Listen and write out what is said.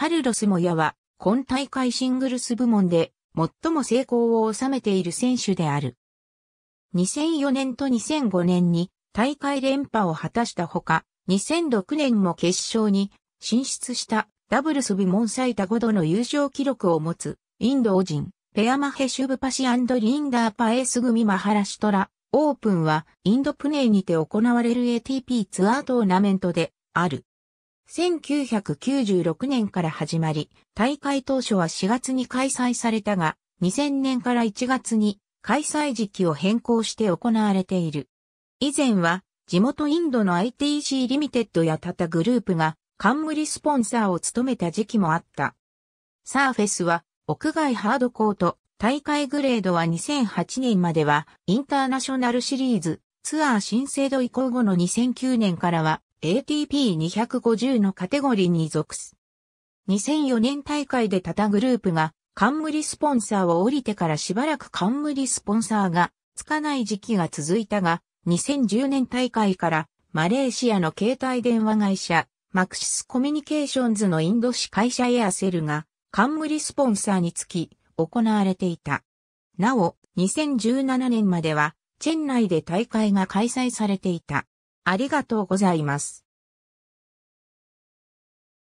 カルロス・モヤは、今大会シングルス部門で、最も成功を収めている選手である。2004年と2005年に大会連覇を果たしたほか、2006年も決勝に進出したダブルス部門最多5度の優勝記録を持つインド人ペアマヘシュブパシリンダーパエス組マハラシトラオープンはインドプネーにて行われる ATP ツアートーナメントである。1996年から始まり、大会当初は4月に開催されたが、2000年から1月に開催時期を変更して行われている。以前は地元インドの ITC リミテッドやタタグループが冠スポンサーを務めた時期もあった。サーフェスは屋外ハードコート、大会グレードは2008年まではインターナショナルシリーズツアー新制度移行後の2009年からは ATP250 のカテゴリーに属す。2004年大会でタタグループが冠スポンサーを降りてからしばらく冠スポンサーがつかない時期が続いたが、2010年大会からマレーシアの携帯電話会社マクシスコミュニケーションズのインド市会社エアセルが冠スポンサーにつき行われていた。なお、2017年まではチェン内で大会が開催されていた。ありがとうございます。